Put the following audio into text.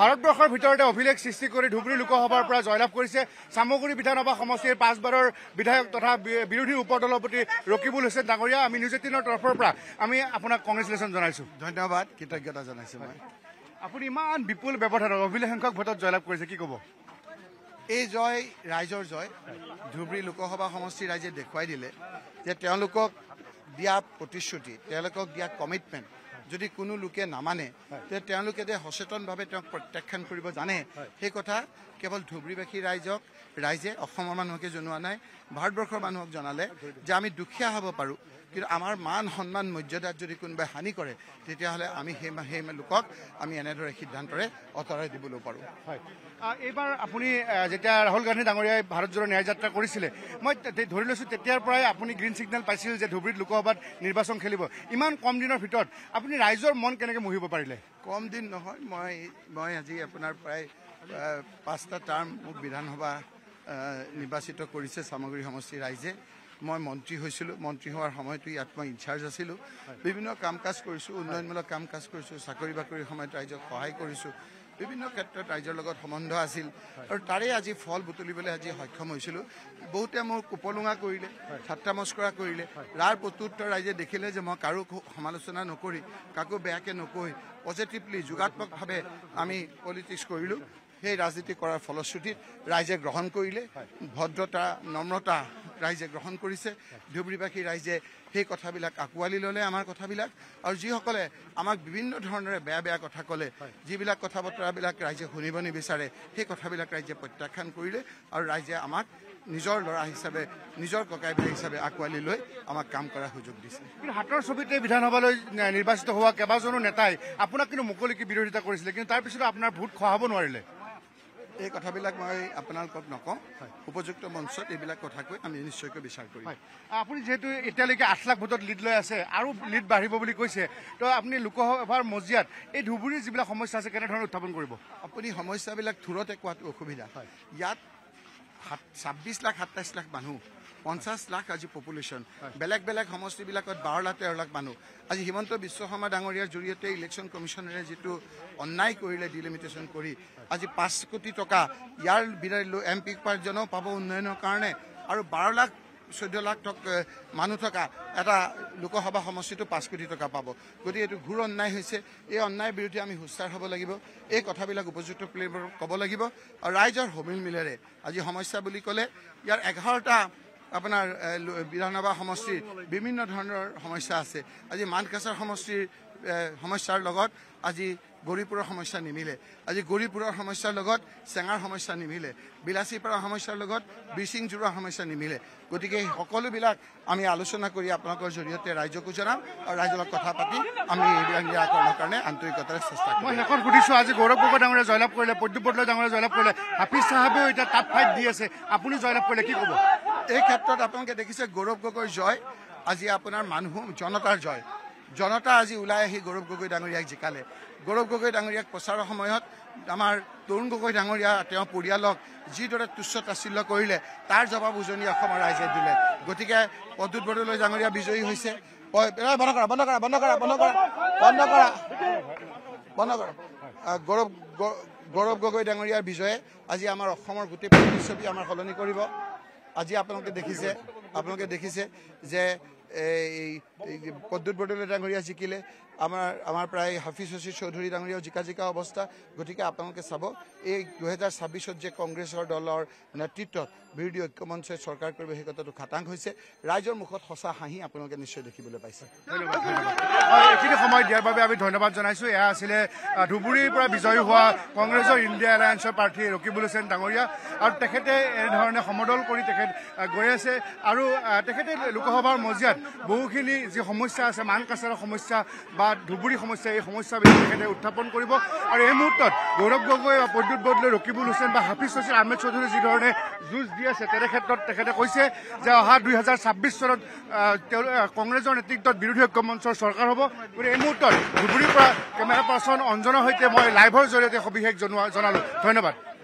ভাৰতবৰ্ষৰ ভিতৰতে অভিলেখ সৃষ্টি কৰি ধুবুৰী লোকসভাৰ পৰা জয়লাভ কৰিছে চামগুৰি বিধানসভা সমষ্টিৰ পাঁচবাৰৰ বিধায়ক তথা বিৰোধী উপদলপতি ৰকিবুল হুছেইন ডাঙৰীয়া আমি নিউজ এইটিনৰ তৰফৰ পৰা আমি আপোনাক কংগ্ৰেচুলেশ্যন জনাইছো ধন্যবাদ কৃতজ্ঞতা জনাইছো মই আপুনি ইমান বিপুল ব্যৱধানত অভিলেখ সংখ্যক ভোটত জয়লাভ কৰিছে কি ক'ব এই জয় ৰাইজৰ জয় ধুবুৰী লোকসভা সমষ্টি ৰাইজে দেখুৱাই দিলে যে তেওঁলোকক দিয়া প্ৰতিশ্ৰুতি তেওঁলোকক দিয়া কমিটমেণ্ট যদি কোনো লোকে নামানে তেওঁলোকে যে সচেতনভাৱে তেওঁক প্ৰত্যাখ্যান কৰিব জানে সেই কথা কেৱল ধুবুৰীবাসী ৰাইজক ৰাইজে অসমৰ মানুহকে জনোৱা নাই ভাৰতবৰ্ষৰ মানুহক জনালে যে আমি দুখীয়া হ'ব পাৰোঁ কিন্তু আমাৰ মান সন্মান মৰ্যাদাত যদি কোনোবাই হানি কৰে তেতিয়াহ'লে আমি সেই সেই লোকক আমি এনেদৰে সিদ্ধান্তৰে অঁতৰাই দিবলৈ পাৰোঁ হয় এইবাৰ আপুনি যেতিয়া ৰাহুল গান্ধী ডাঙৰীয়াই ভাৰতজোৰা ন্যায় যাত্ৰা কৰিছিলে মই ধৰি লৈছোঁ তেতিয়াৰ পৰাই আপুনি গ্ৰীণ ছিগনেল পাইছিল যে ধুবুৰীত লোকসভাত নিৰ্বাচন খেলিব ইমান কম দিনৰ ভিতৰত আপুনি আপুনি ৰাইজৰ মন কেনেকৈ মুহিব পাৰিলে কম দিন নহয় মই মই আজি আপোনাৰ প্ৰায় পাঁচটা টাৰ্ম মোক বিধানসভা নিৰ্বাচিত কৰিছে চামগুৰি সমষ্টিৰ ৰাইজে মই মন্ত্ৰী হৈছিলোঁ মন্ত্ৰী হোৱাৰ সময়তো ইয়াত মই ইনচাৰ্জ আছিলোঁ বিভিন্ন কাম কাজ কৰিছোঁ উন্নয়নমূলক কাম কাজ কৰিছোঁ চাকৰি বাকৰিৰ সময়ত ৰাইজক সহায় কৰিছোঁ বিভিন্ন ক্ষেত্ৰত ৰাইজৰ লগত সম্বন্ধ আছিল আৰু তাৰে আজি ফল বুটলিবলৈ আজি সক্ষম হৈছিলোঁ বহুতে মোক কোপলোঙা কৰিলে ঠাট্টামস্কৰা কৰিলে ৰাৰ প্ৰত্যুত্তৰ ৰাইজে দেখিলে যে মই কাৰো সমালোচনা নকৰি কাকো বেয়াকৈ নকৈ পজিটিভলি যোগাত্মকভাৱে আমি পলিটিক্স কৰিলোঁ সেই ৰাজনীতি কৰাৰ ফলশ্ৰুতিত ৰাইজে গ্ৰহণ কৰিলে ভদ্ৰতা নম্ৰতা ৰাইজে গ্ৰহণ কৰিছে ধুবুৰীবাসী ৰাইজে সেই কথাবিলাক আঁকোৱালি ল'লে আমাৰ কথাবিলাক আৰু যিসকলে আমাক বিভিন্ন ধৰণেৰে বেয়া বেয়া কথা ক'লে যিবিলাক কথা বতৰাবিলাক ৰাইজে শুনিব নিবিচাৰে সেই কথাবিলাক ৰাইজে প্ৰত্যাখ্যান কৰিলে আৰু ৰাইজে আমাক নিজৰ ল'ৰা হিচাপে নিজৰ ককাই ভাই হিচাপে আঁকোৱালি লৈ আমাক কাম কৰাৰ সুযোগ দিছে কিন্তু হাতৰ ছবিতে বিধানসভালৈ নিৰ্বাচিত হোৱা কেইবাজনো নেতাই আপোনাক কিন্তু মুকলিকৈ বিৰোধিতা কৰিছিলে কিন্তু তাৰপিছতো আপোনাৰ ভোট খোৱাব নোৱাৰিলে এই কথাবিলাক মই আপোনালোকক নকওঁ উপযুক্ত মঞ্চত এইবিলাক কথা কৈ আমি নিশ্চয়কৈ বিচাৰ কৰিম আপুনি যিহেতু এতিয়ালৈকে আঠ লাখ ভোটত লিড লৈ আছে আৰু লিড বাঢ়িব বুলি কৈছে তো আপুনি লোকসভাৰ মজিয়াত এই ধুবুৰীৰ যিবিলাক সমস্যা আছে কেনেধৰণে উত্থাপন কৰিব আপুনি সমস্যাবিলাক থুৰতে কোৱাটো অসুবিধা হয় ইয়াত সাত ছাব্বিছ লাখ সাতাইছ লাখ মানুহ পঞ্চাশ লাখ আজি পপুলেশ্যন বেলেগ বেলেগ সমষ্টিবিলাকত বাৰ লাখ তেৰ লাখ মানুহ আজি হিমন্ত বিশ্ব শৰ্মা ডাঙৰীয়াৰ জৰিয়তে ইলেকশ্যন কমিশ্যনেৰে যিটো অন্যায় কৰিলে ডিলিমিটেশ্যন কৰি আজি পাঁচ কোটি টকা ইয়াৰ এম পি পাৰ্জনেও পাব উন্নয়নৰ কাৰণে আৰু বাৰ লাখ চৈধ্য লাখ টকা মানুহ থকা এটা লোকসভা সমষ্টিটো পাঁচ কোটি টকা পাব গতিকে এইটো ঘূৰ অন্যায় হৈছে এই অন্যায়ৰ বিৰুদ্ধে আমি সুস্থাৰ হ'ব লাগিব এই কথাবিলাক উপযুক্ত ক'ব লাগিব আৰু ৰাইজৰ মিলেৰে আজি সমস্যা বুলি ক'লে ইয়াৰ এঘাৰটা আপোনাৰ বিধানসভা সমষ্টিৰ বিভিন্ন ধৰণৰ সমস্যা আছে আজি মানকাছাৰ সমষ্টিৰ সমস্যাৰ লগত আজি গৌৰীপুৰৰ সমস্যা নিমিলে আজি গৌৰীপুৰৰ সমস্যাৰ লগত চেঙাৰ সমস্যা নিমিলে বিলাচীপাৰৰ সমস্যাৰ লগত বিচিং সমস্যা নিমিলে গতিকে সকলোবিলাক আমি আলোচনা কৰি আপোনালোকৰ জৰিয়তে ৰাইজকো জনাম আৰু ৰাইজৰ লগত কথা পাতি আমি এইবিলাক নিৰাকৰণৰ কাৰণে আন্তৰিকতাৰে চেষ্টা কৰিম মই শেষত সুধিছোঁ আজি গৌৰৱ গগৈ ডাঙৰীয়া জয়লাভ কৰিলে প্ৰদ্যুৎ বদলা ডাঙৰে জয়লাভ কৰিলে হাফিজ চাহাবেও এতিয়া টাপ ফাইট দি আছে আপুনি জয়লাভ কৰিলে কি ক'ব এই ক্ষেত্ৰত আপোনালোকে দেখিছে গৌৰৱ গগৈ জয় আজি আপোনাৰ মানুহ জনতাৰ জয় জনতা আজি ওলাই আহি গৌৰৱ গগৈ ডাঙৰীয়াক জিকালে গৌৰৱ গগৈ ডাঙৰীয়াক প্ৰচাৰৰ সময়ত আমাৰ তৰুণ গগৈ ডাঙৰীয়া তেওঁৰ পৰিয়ালক যিদৰে তুচ্ছ তাচ্ছিল্য কৰিলে তাৰ জবাব উজনি অসমৰ ৰাইজে দিলে গতিকে পদুত বৰদলৈ ডাঙৰীয়া বিজয়ী হৈছে বন্ধ কৰা বন্ধ কৰা বন্ধ কৰা বন্ধ কৰা বন্ধ কৰা বন্ধ কৰা গৌৰৱ গৌৰৱ গগৈ ডাঙৰীয়াৰ বিজয়ে আজি আমাৰ অসমৰ গোটেই প্ৰতিচ্ছবি আমাৰ সলনি কৰিব আজি আপোনালোকে দেখিছে আপোনালোকে দেখিছে যে এই পদ্যুৎ বৰদলৈ ডাঙৰীয়া জিকিলে আমাৰ আমাৰ প্ৰায় হাফিজ হচি চৌধুৰী ডাঙৰীয়াও জিকা জিকা অৱস্থা গতিকে আপোনালোকে চাব এই দুহেজাৰ ছাব্বিছত যে কংগ্ৰেছৰ দলৰ নেতৃত্বত বিৰোধী ঐক্যমঞ্চই চৰকাৰ কৰিব সেই কথাটো খাটাং হৈছে ৰাইজৰ মুখত সঁচা হাঁহি আপোনালোকে নিশ্চয় দেখিবলৈ পাইছে ধন্যবাদ এইখিনি সময় দিয়াৰ বাবে আমি ধন্যবাদ জনাইছোঁ এয়া আছিলে ধুবুৰীৰ পৰা বিজয়ী হোৱা কংগ্ৰেছৰ ইণ্ডিয়া এলায়েন্সৰ প্ৰাৰ্থী ৰকিবুল হুছেইন ডাঙৰীয়া আৰু তেখেতে এনেধৰণে সমদল কৰি তেখেত গৈ আছে আৰু তেখেতে লোকসভাৰ মজিয়াত বহুখিনি যি সমস্যা আছে মান কাছাৰৰ সমস্যা বা ধুবুৰী সমস্যা এই সমস্যাবিলাক তেখেতে উত্থাপন কৰিব আৰু এই মুহূৰ্তত গৌৰৱ গগৈ বা প্ৰদ্যুৎ বদলে ৰকিবুল হুছেইন বা হাফিজ হুছেইন আহমেদ চৌধুৰী যিধৰণে যুঁজ দি আছে তেনেক্ষেত্ৰত তেখেতে কৈছে যে অহা দুই হাজাৰ ছাব্বিছ চনত তেওঁ কংগ্ৰেছৰ নেতৃত্বত বিৰোধী ঐক্য মঞ্চৰ চৰকাৰ হ'ব গতিকে এই মুহূৰ্তত ধুবুৰীৰ পৰা কেমেৰা পাৰ্চন অঞ্জনৰ সৈতে মই লাইভৰ জৰিয়তে সবিশেষ জনোৱা জনালোঁ ধন্যবাদ